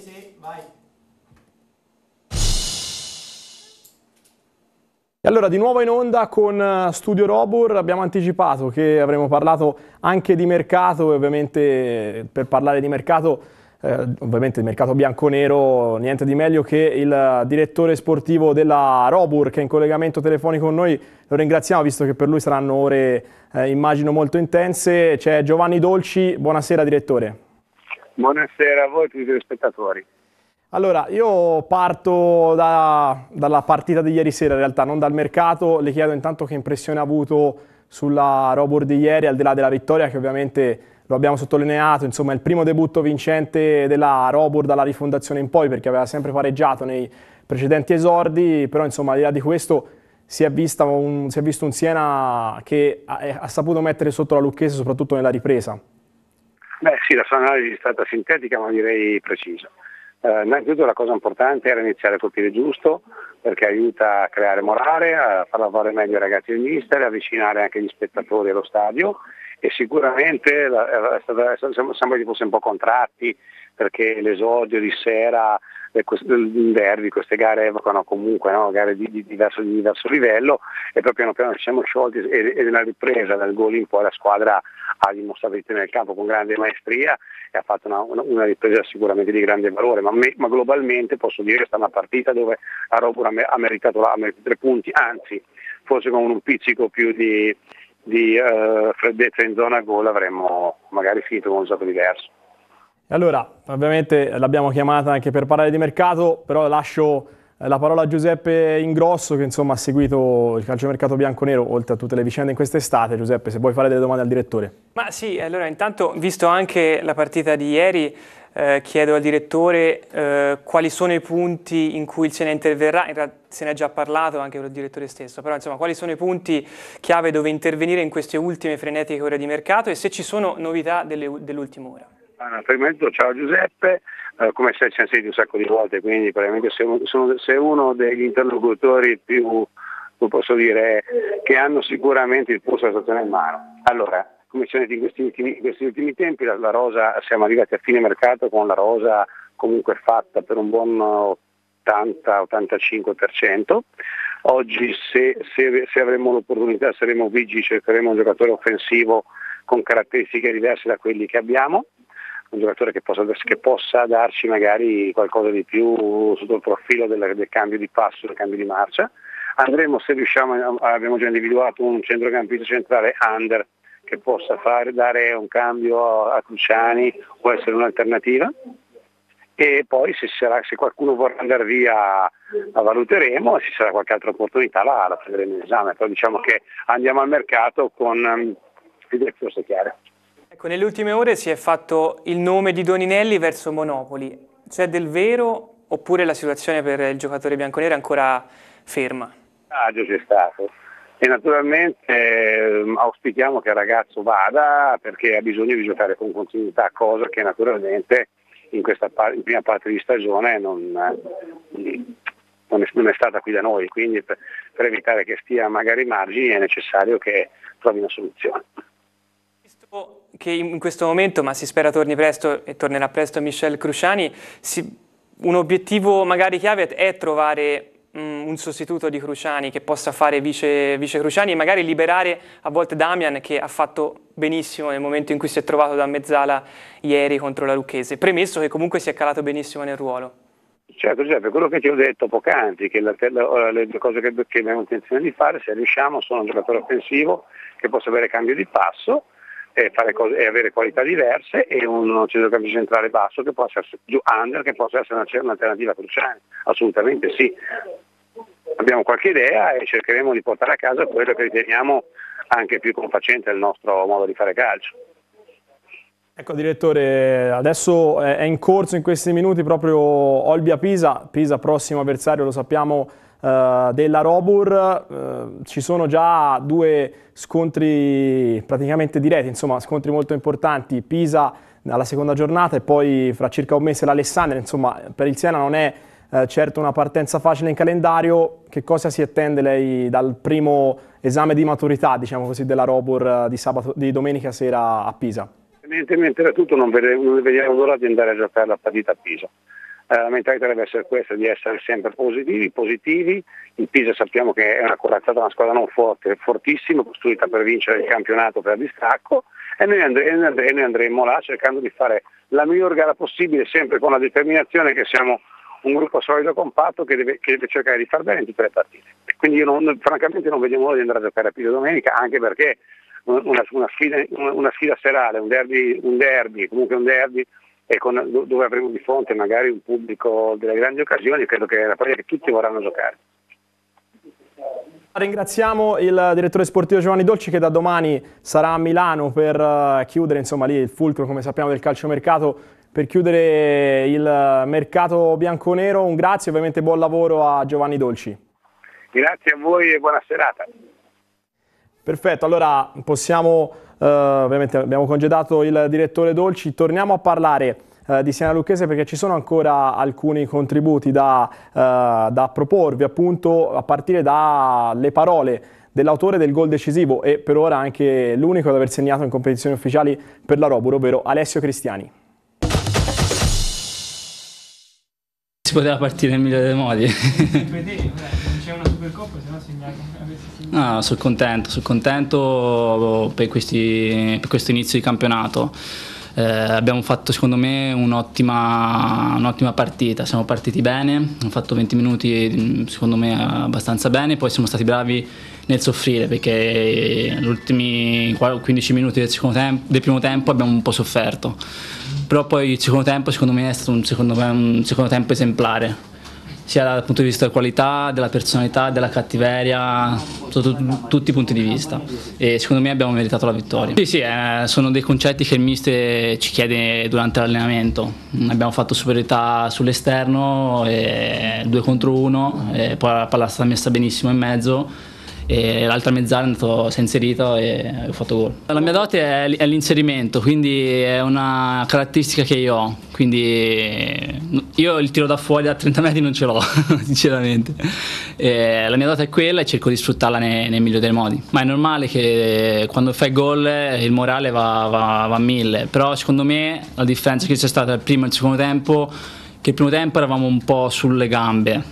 Maltese, vai. E allora di nuovo in onda con eh, Studio Robur, abbiamo anticipato che avremmo parlato anche di mercato e ovviamente eh, per parlare di mercato, eh, ovviamente di mercato bianco-nero, niente di meglio che il direttore sportivo della Robur che è in collegamento telefonico con noi, lo ringraziamo visto che per lui saranno ore eh, immagino molto intense, c'è Giovanni Dolci, buonasera direttore. Buonasera a voi tutti gli spettatori. Allora, io parto da, dalla partita di ieri sera in realtà, non dal mercato. Le chiedo intanto che impressione ha avuto sulla Robur di ieri, al di là della vittoria che ovviamente lo abbiamo sottolineato, insomma il primo debutto vincente della Robur dalla rifondazione in poi perché aveva sempre pareggiato nei precedenti esordi, però insomma al di là di questo si è, un, si è visto un Siena che ha, ha saputo mettere sotto la Lucchese soprattutto nella ripresa. Beh sì, la sua analisi è stata sintetica ma direi precisa. Eh, innanzitutto la cosa importante era iniziare col piede giusto perché aiuta a creare morale, a far lavorare meglio i ragazzi del mister, avvicinare anche gli spettatori allo stadio e sicuramente la, eh, è stata, siamo, siamo fosse un po' contratti perché l'esordio di sera in derby, queste gare evocano comunque no? gare di, di, diverso, di, diverso, livello e poi piano piano ci siamo sciolti e, e nella ripresa dal gol in poi la squadra ha dimostrato di tenere il campo con grande maestria e ha fatto una, una, una ripresa sicuramente di grande valore, ma, me, ma, globalmente posso dire che è stata una partita dove la Robur ha meritato, ha tre punti, anzi forse con un pizzico più di, di uh, freddezza in zona gol avremmo magari finito con un gioco diverso. Allora, ovviamente l'abbiamo chiamata anche per parlare di mercato, però lascio eh, la parola a Giuseppe Ingrosso che insomma ha seguito il calciomercato bianco-nero oltre a tutte le vicende in quest'estate. Giuseppe, se vuoi fare delle domande al direttore. Ma sì, allora intanto, visto anche la partita di ieri, eh, chiedo al direttore eh, quali sono i punti in cui il Siena interverrà, in realtà se ne è già parlato anche con il direttore stesso, però insomma quali sono i punti chiave dove intervenire in queste ultime frenetiche ore di mercato e se ci sono novità dell'ultima dell ora. Fermento, ciao Giuseppe, eh, come se ci hanno sentito un sacco di volte, quindi probabilmente sono, sono, sei uno degli interlocutori più, posso dire, che hanno sicuramente il posto della situazione in mano. Allora, come ci hanno detto in questi ultimi, in questi ultimi tempi, la, la, rosa, siamo arrivati a fine mercato con la rosa comunque fatta per un buon 80-85%. Oggi se, se, se avremo l'opportunità saremo vigili, cercheremo un giocatore offensivo con caratteristiche diverse da quelli che abbiamo un giocatore che possa, che possa, darci magari qualcosa di più sotto il profilo del, del cambio di passo, del cambio di marcia. Andremo, se riusciamo, abbiamo già individuato un centrocampista centrale under che possa fare, dare un cambio a Cruciani o essere un'alternativa e poi se, sarà, se, qualcuno vorrà andare via la valuteremo e se sarà qualche altra opportunità la, la prenderemo in esame, però diciamo che andiamo al mercato con um, idee forse chiare. Ecco, nelle ultime ore si è fatto il nome di Doninelli verso Monopoli. C'è del vero oppure la situazione per il giocatore bianconero è ancora ferma? Ah, già c'è stato. E naturalmente eh, auspichiamo che il ragazzo vada perché ha bisogno di giocare con continuità, cosa che naturalmente in questa par- in prima parte di stagione non, eh, non, è, non, è, stata qui da noi, quindi per, per evitare che stia magari ai margini è necessario che trovi una soluzione. Che in questo momento, ma si spera torni presto e tornerà presto Michel Cruciani, si, un obiettivo magari chiave è trovare mh, mm, un sostituto di Cruciani che possa fare vice, vice Cruciani e magari liberare a volte Damian che ha fatto benissimo nel momento in cui si è trovato da mezzala ieri contro la Lucchese, premesso che comunque si è calato benissimo nel ruolo. Certo Giuseppe, quello che ti ho detto poc'anzi, che la, la, le due cose che, che abbiamo intenzione di fare, se riusciamo, sono un giocatore offensivo che possa avere cambio di passo e, cose, e, avere qualità diverse e un centrocampo centrale basso che possa essere giù under che possa essere una, un'alternativa cruciale, assolutamente sì. Abbiamo qualche idea e cercheremo di portare a casa quello che riteniamo anche più confacente al nostro modo di fare calcio. Ecco direttore, adesso è in corso in questi minuti proprio Olbia Pisa, Pisa prossimo avversario lo sappiamo eh, della Robur eh, ci sono già due scontri praticamente diretti, insomma scontri molto importanti, Pisa alla seconda giornata e poi fra circa un mese l'Alessandria, insomma per il Siena non è eh, certo una partenza facile in calendario, che cosa si attende lei dal primo esame di maturità, diciamo così, della Robur di, sabato, di domenica sera a Pisa? Evidentemente da tutto non, non vediamo l'ora di andare a giocare la partita a Pisa. Eh, la mentalità deve essere questa, di essere sempre positivi, positivi. Il Pisa sappiamo che è una corazzata, una squadra non forte, fortissima, costruita per vincere il campionato per distacco e noi, andre- e noi andremo là cercando di fare la miglior gara possibile, sempre con la determinazione che siamo un gruppo solido e compatto che deve, che deve, cercare di far bene in tutte le partite. Quindi io non, francamente non vediamo l'ora di andare a giocare a Pisa domenica, anche perché una, una, sfida, una sfida serale, un derby, un derby, comunque un derby con, dove avremo di fronte magari un pubblico delle grandi occasioni, credo che è una partita che tutti vorranno giocare. Ringraziamo il direttore sportivo Giovanni Dolci che da domani sarà a Milano per eh, chiudere insomma, lì il fulcro come sappiamo del calciomercato per chiudere il mercato bianconero. Un grazie, ovviamente buon lavoro a Giovanni Dolci. Grazie a voi e buona serata. Perfetto, allora possiamo Uh, ovviamente abbiamo congedato il direttore Dolci, torniamo a parlare di Siena Lucchese perché ci sono ancora alcuni contributi da, uh, da proporvi appunto a partire dalle parole dell'autore del gol decisivo e per ora anche l'unico ad aver segnato in competizioni ufficiali per la Robur, ovvero Alessio Cristiani. Si poteva partire nel migliore dei modi. non c'è una Supercoppa, se no segnate. No, sono contento, sono contento oh, per, questi, per questo inizio di campionato. Eh, abbiamo fatto secondo me un'ottima, un'ottima, partita, siamo partiti bene, abbiamo fatto 20 minuti mm, secondo me abbastanza bene, poi siamo stati bravi nel soffrire perché gli ultimi 15 minuti del, tempo, del, primo tempo abbiamo un po' sofferto, però poi il secondo tempo secondo me è stato un secondo, un secondo tempo esemplare sia dal punto di vista della qualità, della personalità, della cattiveria, sotto tutti i punti di vista e secondo me abbiamo meritato la vittoria. Sì, sì, eh, sono dei concetti che il mister ci chiede durante l'allenamento. Abbiamo fatto superiorità sull'esterno, eh, due contro 1, eh, poi la palla è stata messa benissimo in mezzo e l'altra mezzala si è inserito e ho fatto gol. La mia dote è l'inserimento, quindi è una caratteristica che io ho, quindi io il tiro da fuori da 30 metri non ce l'ho, sinceramente. E la mia dote è quella e cerco di sfruttarla nei, nei migliori dei modi. Ma è normale che quando fai gol il morale va, va, va a mille, però secondo me la differenza che c'è stata tra il primo e il secondo tempo che il primo tempo eravamo un po' sulle gambe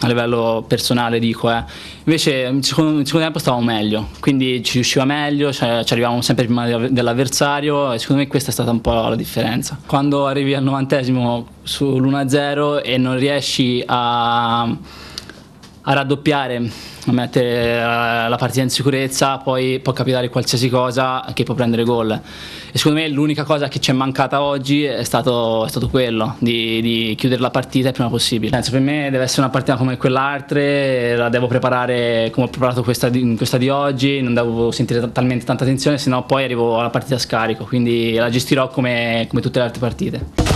a livello personale dico eh. invece nel secondo, secondo, tempo stavamo meglio quindi ci riusciva meglio cioè, ci arrivavamo sempre prima dell'avversario e secondo me questa è stata un po' la differenza quando arrivi al novantesimo sull'1-0 e non riesci a a raddoppiare, a mettere eh, la partita in sicurezza, poi può capitare qualsiasi cosa che può prendere gol. E secondo me l'unica cosa che ci è mancata oggi è stato, è stato quello, di, di, chiudere la partita il prima possibile. Penso, per me deve essere una partita come quell'altra, la devo preparare come ho preparato questa di, questa di oggi, non devo sentire talmente tanta tensione, sennò poi arrivo alla partita a scarico, quindi la gestirò come, come tutte le altre partite.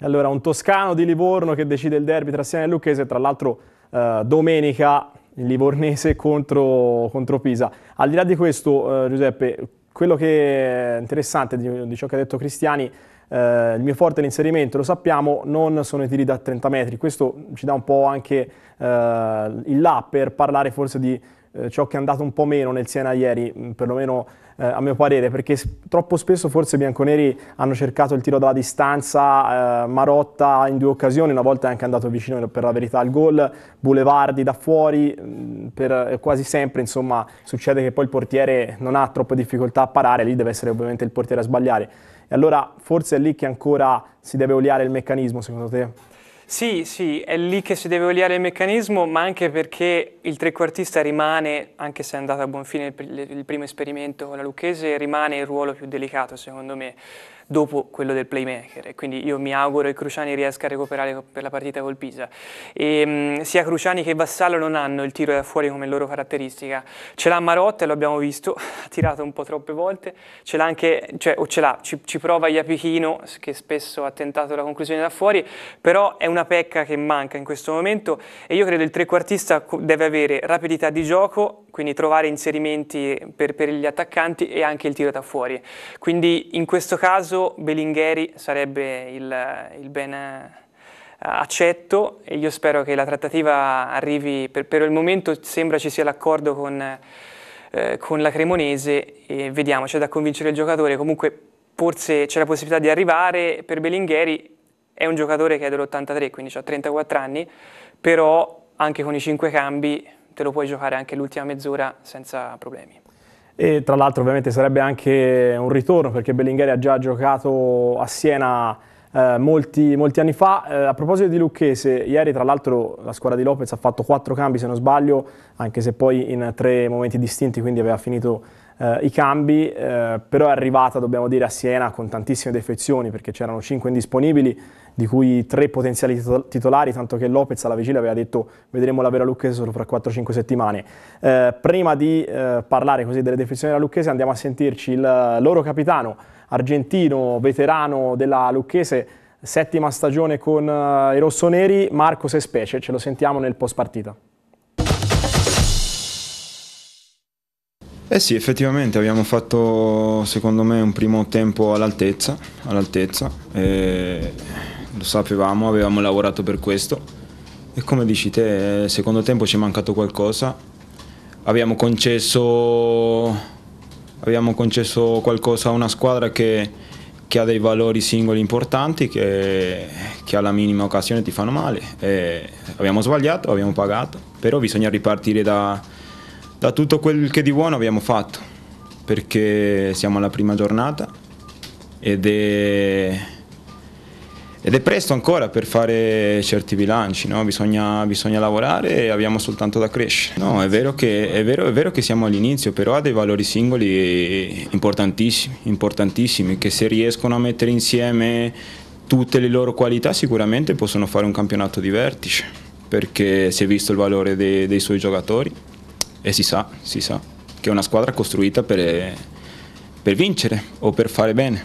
Allora, un toscano di Livorno che decide il derby tra Siena e Lucchese, tra l'altro eh, domenica il Livornese contro, contro, Pisa. Al di là di questo, eh, Giuseppe, quello che è interessante di, di ciò che ha detto Cristiani, eh, il mio forte è l'inserimento, lo sappiamo, non sono i tiri da 30 metri. Questo ci dà un po' anche eh, il là per parlare forse di eh, ciò che è andato un po' meno nel Siena ieri, perlomeno eh, a mio parere, perché troppo spesso forse i bianconeri hanno cercato il tiro dalla distanza, eh, Marotta in due occasioni, una volta è anche andato vicino per la verità al gol, Boulevardi da fuori, mm, per, eh, quasi sempre insomma succede che poi il portiere non ha troppe difficoltà a parare, lì deve essere ovviamente il portiere a sbagliare. E allora forse è lì che ancora si deve oliare il meccanismo, secondo te? Sì, sì, è lì che si deve oliare il meccanismo, ma anche perché il trequartista rimane, anche se è andato a buon fine il, il primo esperimento con la Lucchese, rimane il ruolo più delicato secondo me dopo quello del playmaker. E quindi io mi auguro che Cruciani riesca a recuperare per la partita col Pisa. E, ehm, mh, sia Cruciani che Vassallo non hanno il tiro da fuori come loro caratteristica. Ce l'ha Marotta, lo abbiamo visto, ha tirato un po' troppe volte, ce l'ha anche, cioè, o ce l'ha, ci, ci, prova Iapichino che spesso ha tentato la conclusione da fuori, però è una pecca che manca in questo momento e io credo il trequartista deve avere rapidità di gioco quindi trovare inserimenti per, per gli attaccanti e anche il tiro da fuori. Quindi in questo caso Belingheri sarebbe il, il ben eh, accetto e io spero che la trattativa arrivi, per, per il momento sembra ci sia l'accordo con, eh, con la Cremonese e vediamo, c'è da convincere il giocatore, comunque forse c'è la possibilità di arrivare per Belingheri, è un giocatore che è dell'83, quindi ha 34 anni, però anche con i 5 cambi te lo puoi giocare anche l'ultima mezz'ora senza problemi. E tra l'altro ovviamente sarebbe anche un ritorno perché Bellingheri ha già giocato a Siena eh, molti, molti, anni fa. Eh, a proposito di Lucchese, ieri tra l'altro la squadra di Lopez ha fatto quattro cambi se non sbaglio, anche se poi in tre momenti distinti, quindi aveva finito eh, i cambi, eh, però è arrivata, dobbiamo dire, a Siena con tantissime defezioni perché c'erano 5 indisponibili, di cui 3 potenziali titolari, tanto che Lopez alla vigilia aveva detto vedremo la vera Lucchese solo fra 4-5 settimane. Eh, prima di eh, parlare così delle defezioni della Lucchese andiamo a sentirci il loro capitano argentino, veterano della Lucchese, settima stagione con eh, i rossoneri, Marco Sespece, ce lo sentiamo nel post partita. Eh sì, effettivamente abbiamo fatto secondo me un primo tempo all'altezza, all'altezza lo sapevamo, avevamo lavorato per questo e come dici te, secondo tempo ci è mancato qualcosa, abbiamo concesso, abbiamo concesso qualcosa a una squadra che, che, ha dei valori singoli importanti che, che alla minima occasione ti fanno male, e abbiamo sbagliato, abbiamo pagato, però bisogna ripartire da da tutto quel che di buono abbiamo fatto, perché siamo alla prima giornata ed è, ed è presto ancora per fare certi bilanci, no? bisogna, bisogna, lavorare e abbiamo soltanto da crescere. No, è, vero che, è, vero, è vero che siamo all'inizio, però ha dei valori singoli importantissimi, importantissimi, che se riescono a mettere insieme tutte le loro qualità sicuramente possono fare un campionato di vertice perché si è visto il valore dei, dei suoi giocatori e si sa, si sa che è una squadra costruita per, per vincere o per fare bene.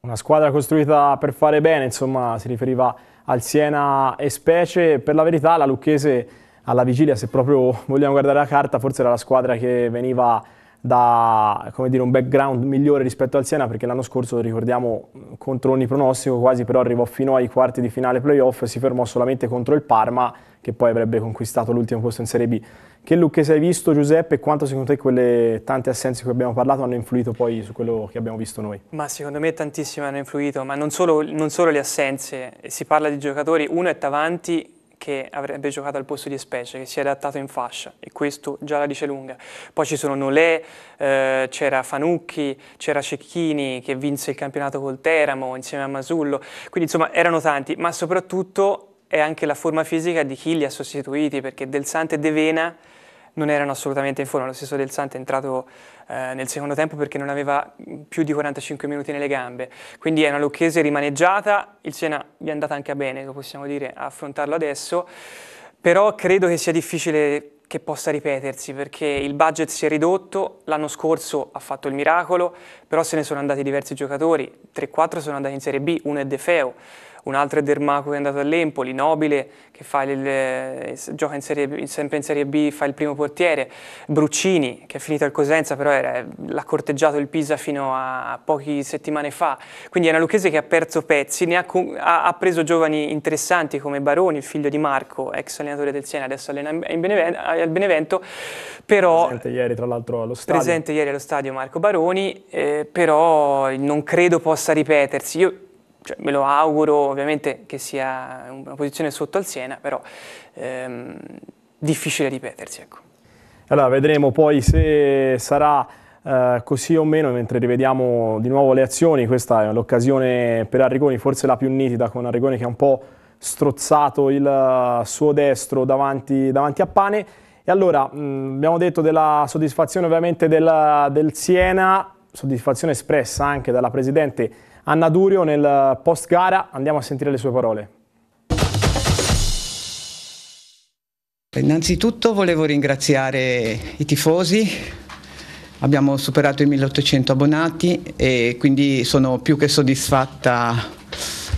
Una squadra costruita per fare bene, insomma, si riferiva al Siena e Specie. Per la verità la Lucchese alla vigilia, se proprio vogliamo guardare la carta, forse era la squadra che veniva da dire, un background migliore rispetto al Siena perché l'anno scorso, ricordiamo, contro ogni pronostico quasi però arrivò fino ai quarti di finale playoff, e si fermò solamente contro il Parma che poi avrebbe conquistato l'ultimo posto in Serie B. Che look hai visto Giuseppe e quanto secondo te quelle tante assenze di cui abbiamo parlato hanno influito poi su quello che abbiamo visto noi? Ma secondo me tantissime hanno influito, ma non solo, non solo le assenze, si parla di giocatori, uno è Tavanti che avrebbe giocato al posto di Specie, che si è adattato in fascia e questo già la dice lunga. Poi ci sono Nolè, eh, c'era Fanucchi, c'era Cecchini che vinse il campionato col Teramo insieme a Masullo, quindi insomma erano tanti, ma soprattutto è anche la forma fisica di chi li ha sostituiti, perché Del Sante e De Vena non erano assolutamente in forma. Lo stesso Del Sante è entrato eh, nel secondo tempo perché non aveva mm, più di 45 minuti nelle gambe. Quindi è una Lucchese rimaneggiata, il Siena gli è andata anche bene, lo possiamo dire, a affrontarlo adesso, però credo che sia difficile che possa ripetersi perché il budget si è ridotto, l'anno scorso ha fatto il miracolo, però se ne sono andati diversi giocatori, 3-4 sono andati in Serie B, uno è De Feo un altro è Dermaco che è andato all'Empoli, Nobile che il, eh, gioca in serie, sempre in Serie B, fa il primo portiere, Bruccini che è finito al Cosenza però l'ha corteggiato il Pisa fino a poche settimane fa, quindi è una Lucchese che ha perso pezzi, ne ha, ha, ha preso giovani interessanti come Baroni, il figlio di Marco, ex allenatore del Siena, adesso allena Benevento, al Benevento, però... Presente ieri tra l'altro allo stadio. Presente ieri allo stadio Marco Baroni, eh, però non credo possa ripetersi. Io cioè, me lo auguro ovviamente che sia una posizione sotto al Siena, però ehm, difficile ripetersi. Ecco. Allora vedremo poi se sarà eh, così o meno, mentre rivediamo di nuovo le azioni, questa è l'occasione per Arrigoni, forse la più nitida con Arrigoni che ha un po' strozzato il eh, suo destro davanti, davanti a Pane. E allora mh, mm, abbiamo detto della soddisfazione ovviamente del, del Siena, soddisfazione espressa anche dalla Presidente Anna Durio nel post gara, andiamo a sentire le sue parole. Innanzitutto volevo ringraziare i tifosi, abbiamo superato i 1800 abbonati e quindi sono più che soddisfatta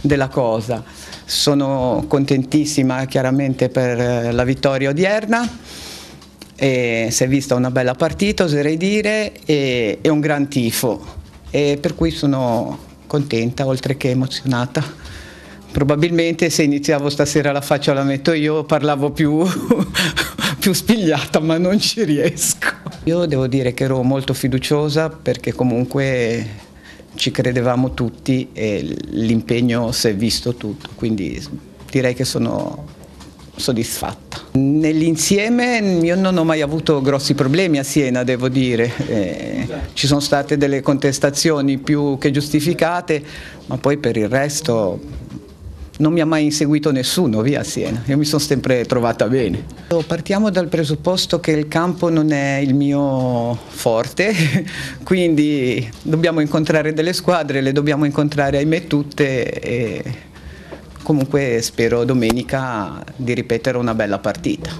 della cosa. Sono contentissima chiaramente per la vittoria odierna, e si è vista una bella partita oserei dire e, e un gran tifo e per cui sono contenta oltre che emozionata. Probabilmente se iniziavo stasera la faccia la metto io parlavo più, più spigliata ma non ci riesco. Io devo dire che ero molto fiduciosa perché comunque ci credevamo tutti e l'impegno si è visto tutto, quindi direi che sono soddisfatta. Nell'insieme io non ho mai avuto grossi problemi a Siena, devo dire, eh, ci sono state delle contestazioni più che giustificate, ma poi per il resto non mi ha mai inseguito nessuno via a Siena, io mi sono sempre trovata bene. Partiamo dal presupposto che il campo non è il mio forte, quindi dobbiamo incontrare delle squadre, le dobbiamo incontrare ahimè tutte. E comunque spero domenica di ripetere una bella partita.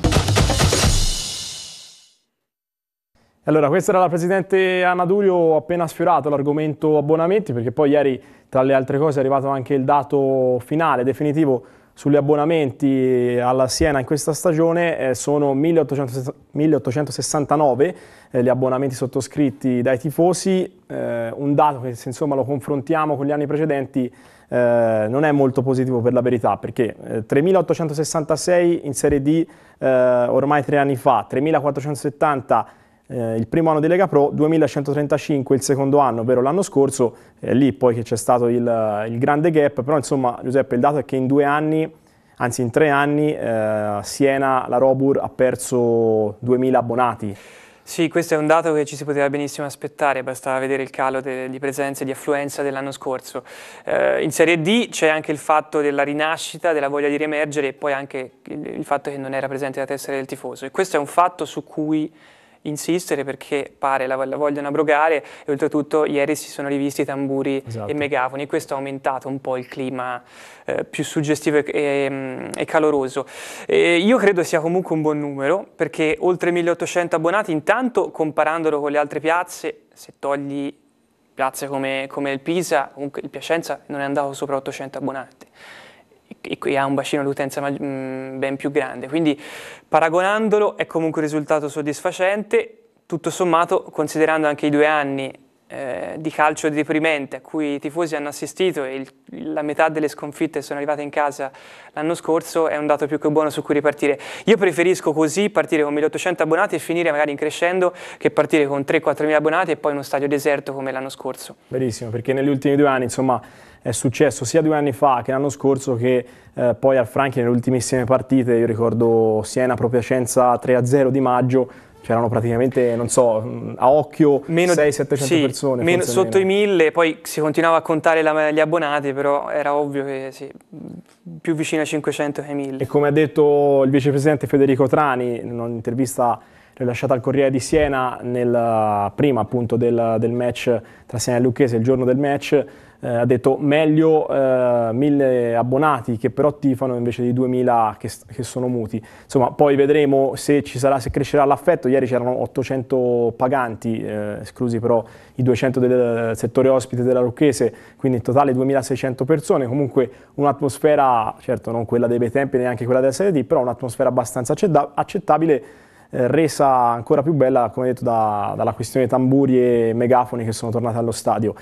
Allora, questa era la Presidente Anna Durio appena sfiorato l'argomento abbonamenti, perché poi ieri, tra le altre cose, è arrivato anche il dato finale, definitivo, sugli abbonamenti alla Siena in questa stagione. Eh, sono 1869 eh, gli abbonamenti sottoscritti dai tifosi, eh, un dato che se insomma, lo confrontiamo con gli anni precedenti eh, non è molto positivo per la verità, perché eh, 3866 in Serie D eh, ormai tre anni fa, 3470 eh, il primo anno di Lega Pro, 2135 il secondo anno, ovvero l'anno scorso, eh, lì poi che c'è stato il, il, grande gap, però insomma Giuseppe il dato è che in due anni, anzi in tre anni, Siena, la Robur ha perso 2000 abbonati. Sì, questo è un dato che ci si poteva benissimo aspettare, bastava vedere il calo di presenze e di affluenza dell'anno scorso. Eh, in Serie D c'è anche il fatto della rinascita, della voglia di riemergere e poi anche il, il fatto che non era presente la tessera del tifoso e questo è un fatto su cui insistere perché pare la, la vogliono abrogare e oltretutto ieri si sono rivisti tamburi esatto. e megafoni, questo ha aumentato un po' il clima eh, più suggestivo e, e, mm, e caloroso. E io credo sia comunque un buon numero perché oltre 1800 abbonati intanto comparandolo con le altre piazze, se togli piazze come, come il Pisa, comunque il Piacenza non è andato sopra 800 abbonati e qui ha un bacino di utenza mm, ben più grande, quindi paragonandolo è comunque un risultato soddisfacente, tutto sommato considerando anche i due anni eh, di calcio deprimente a cui i tifosi hanno assistito e il, la metà delle sconfitte sono arrivate in casa l'anno scorso è un dato più che buono su cui ripartire. Io preferisco così partire con 1800 abbonati e finire magari in crescendo che partire con 3-4 mila abbonati e poi uno stadio deserto come l'anno scorso. Benissimo, perché negli ultimi due anni insomma è successo sia due anni fa che l'anno scorso che eh, poi al Franchi nelle ultimissime partite, io ricordo Siena-Propiacenza 3-0 di maggio, c'erano praticamente, non so, a occhio 600-700 sì, persone. Meno, sotto meno. i 1000, poi si continuava a contare la, gli abbonati, però era ovvio che sì, più vicino ai 500 che ai 1000. E come ha detto il vicepresidente Federico Trani in un'intervista rilasciata al Corriere di Siena nel, prima appunto del, del match tra Siena e Lucchese, il giorno del match, eh, ha detto meglio eh, mille abbonati che però tifano invece di 2000 che, che, sono muti. Insomma, poi vedremo se, ci sarà, se crescerà l'affetto. Ieri c'erano 800 paganti, eh, esclusi però i 200 del settore ospite della Lucchese, quindi in totale 2600 persone. Comunque un'atmosfera, certo non quella dei bei tempi neanche quella della Serie D, però un'atmosfera abbastanza accettabile eh, resa ancora più bella, come detto, da, dalla questione tamburi e megafoni che sono tornati allo stadio.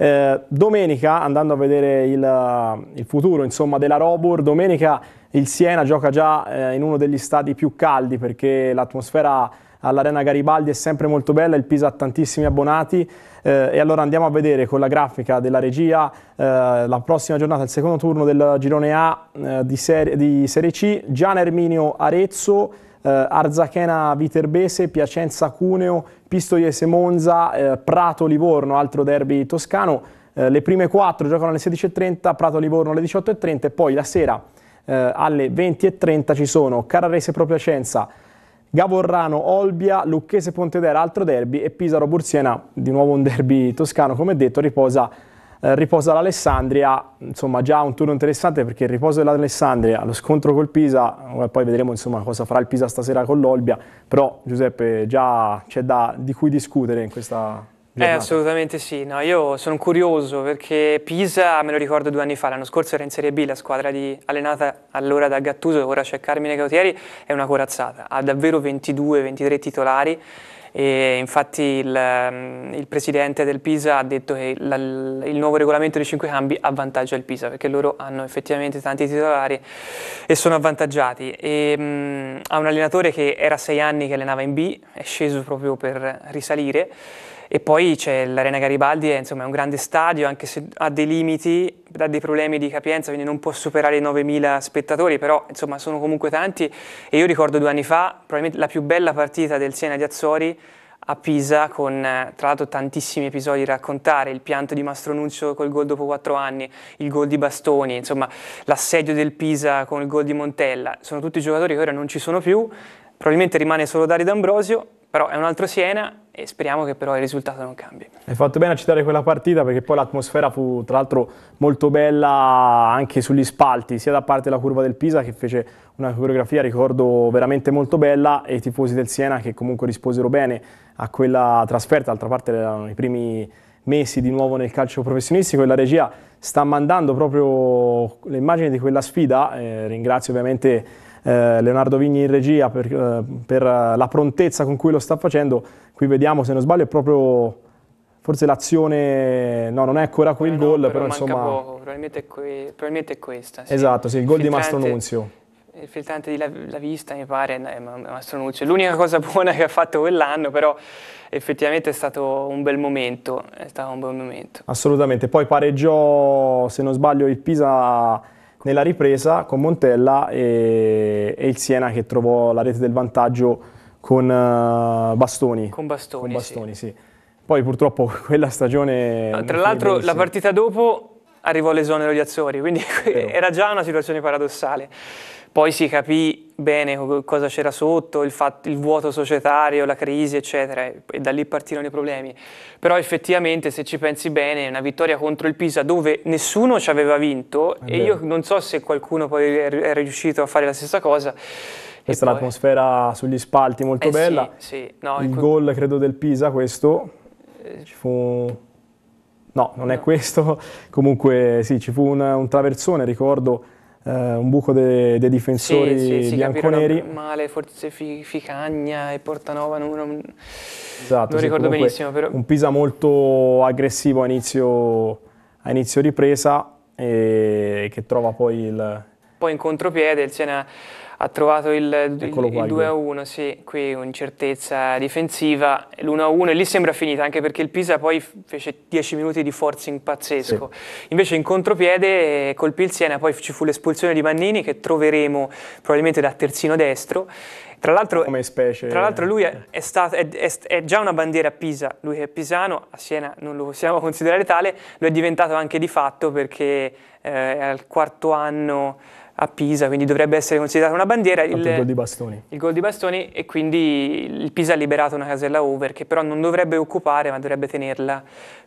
Eh, domenica, andando a vedere il, il futuro insomma, della Robur, domenica il Siena gioca già eh, in uno degli stadi più caldi perché l'atmosfera all'Arena Garibaldi è sempre molto bella, il Pisa ha tantissimi abbonati eh, e allora andiamo a vedere con la grafica della regia eh, la prossima giornata, il secondo turno del girone A eh, di, serie, di Serie C, Gian Erminio Arezzo eh, Arzachena Viterbese, Piacenza Cuneo, Pistoiese Monza, eh, Prato Livorno, altro derby toscano. Eh, le prime quattro giocano alle 16.30, Prato Livorno alle 18.30 e poi la sera eh, alle 20.30 ci sono Carrarese Pro Piacenza, Gavorrano, Olbia, Lucchese Pontedera, altro derby e Pisaro Bursiena, di nuovo un derby toscano come detto, riposa eh, riposa l'Alessandria, insomma già un turno interessante perché il riposo dell'Alessandria, lo scontro col Pisa, poi vedremo insomma cosa farà il Pisa stasera con l'Olbia, però Giuseppe già c'è da di cui discutere in questa... Eh, assolutamente sì, no, io sono curioso perché Pisa, me lo ricordo due anni fa, l'anno scorso era in Serie B, la squadra di, allenata allora da Gattuso, ora c'è Carmine Gautieri, è una corazzata, ha davvero 22-23 titolari, e infatti il, il, presidente del Pisa ha detto che la, il nuovo regolamento dei cinque cambi avvantaggia il Pisa perché loro hanno effettivamente tanti titolari e sono avvantaggiati. E, mh, ha un allenatore che era sei anni che allenava in B, è sceso proprio per risalire e poi c'è l'Arena Garibaldi, è, insomma, è un grande stadio, anche se ha dei limiti, ha dei problemi di capienza, quindi non può superare i 9.000 spettatori, però insomma, sono comunque tanti. E io ricordo due anni fa, probabilmente la più bella partita del Siena di Azzori a Pisa con tra l'altro tantissimi episodi da raccontare, il pianto di Mastro Mastronuncio col gol dopo quattro anni, il gol di Bastoni, insomma l'assedio del Pisa con il gol di Montella, sono tutti giocatori che ora non ci sono più, probabilmente rimane solo Dario D'Ambrosio però è un altro Siena e speriamo che però il risultato non cambi. Hai fatto bene a citare quella partita perché poi l'atmosfera fu tra l'altro molto bella anche sugli spalti, sia da parte della curva del Pisa che fece una coreografia, ricordo, veramente molto bella e i tifosi del Siena che comunque risposero bene a quella trasferta, d'altra parte erano i primi mesi di nuovo nel calcio professionistico e la regia sta mandando proprio le immagini di quella sfida, eh, ringrazio ovviamente eh, Leonardo Vigni in regia per, eh, per, eh, la prontezza con cui lo sta facendo. Qui vediamo, se non sbaglio, è proprio forse l'azione, no, non è ancora quel eh, no, gol, però, però insomma... Probabilmente, è que... Probabilmente è questa. Sì. Esatto, sì, il gol di Mastro Nunzio. Il filtrante di la, la vista, mi pare, è Mastro Mastronunzio. L'unica cosa buona che ha fatto quell'anno, però effettivamente è stato un bel momento, è stato un bel momento. Assolutamente, poi pareggiò, se non sbaglio, il Pisa Ecco. nella ripresa con Montella e, e il Siena che trovò la rete del vantaggio con uh, Bastoni. Con Bastoni, con Bastoni sì. sì. Poi purtroppo quella stagione... Ah, tra l'altro la partita dopo arrivò l'esonero di Azzori, quindi era già una situazione paradossale. Poi si capì bene cosa c'era sotto, il, fatto, il, vuoto societario, la crisi, eccetera, e da lì partirono i problemi. Però effettivamente, se ci pensi bene, una vittoria contro il Pisa dove nessuno ci aveva vinto, e io non so se qualcuno poi è riuscito a fare la stessa cosa, questa è l'atmosfera sugli spalti molto eh, bella. Sì, sì. No, il gol credo del Pisa questo. Eh. Ci fu... No, non no. è questo. Comunque sì, ci fu un, un traversone, ricordo eh, un buco dei de difensori sì, sì, bianconeri. male, forse Ficagna e Portanova, non, non, esatto, non ricordo benissimo. Però. Un Pisa molto aggressivo a inizio, a inizio ripresa e che trova poi il... Poi in contropiede il Siena ha trovato il, il, qua, il 2-1, sì, qui un'incertezza difensiva, l'1-1 a e lì sembra finita anche perché il Pisa poi fece 10 minuti di forcing pazzesco. Sì. Invece in contropiede colpì il Siena, poi ci fu l'espulsione di Mannini che troveremo probabilmente da terzino destro tra l'altro, tra l'altro, lui è, è, stato, è, è, già una bandiera a Pisa, lui è pisano, a Siena non lo possiamo considerare tale, lo è diventato anche di fatto perché eh, al quarto anno a Pisa, quindi dovrebbe essere considerata una bandiera. Il, il, gol di bastoni. Il gol di bastoni e quindi il Pisa ha liberato una casella over che però non dovrebbe occupare ma dovrebbe tenerla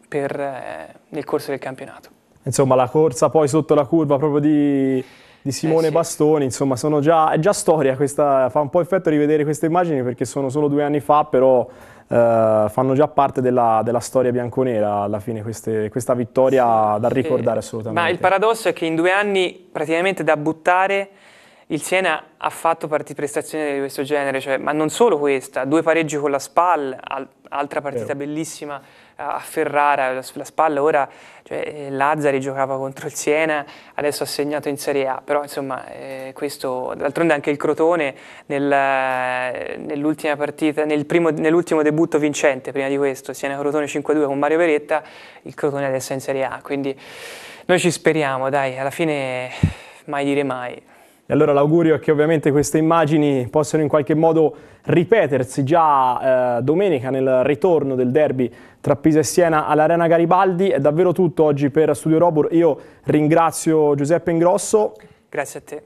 per, eh, nel corso del campionato. Insomma la corsa poi sotto la curva proprio di di Simone eh sì. Bastoni, insomma già, è già storia, questa, fa un po' effetto rivedere queste immagini perché sono solo due anni fa, però eh, fanno già parte della, della, storia bianconera alla fine queste, questa vittoria da ricordare assolutamente. Ma il paradosso è che in due anni praticamente da buttare il Siena ha fatto prestazioni di questo genere, cioè, ma non solo questa, due pareggi con la SPAL, al, altra partita Vero. bellissima a Ferrara sulla spalla, ora cioè, eh, Lazzari giocava contro il Siena, adesso ha segnato in Serie A, però insomma eh, questo, d'altronde anche il Crotone nel, nell'ultima partita, nel nell'ultimo debutto vincente prima di questo, Siena-Crotone 5-2 con Mario Peretta, il Crotone adesso è in Serie A, quindi noi ci speriamo, dai, alla fine mai dire mai. E allora l'augurio è che ovviamente queste immagini possano in qualche modo ripetersi già eh, domenica nel ritorno del derby tra Pisa e Siena all'Arena Garibaldi. È davvero tutto oggi per Studio Robur. Io ringrazio Giuseppe Ingrosso. Grazie a te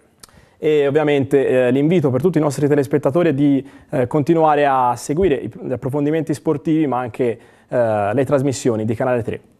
e ovviamente eh, l'invito per tutti i nostri telespettatori è di eh, continuare a seguire gli approfondimenti sportivi ma anche eh, le trasmissioni di Canale 3.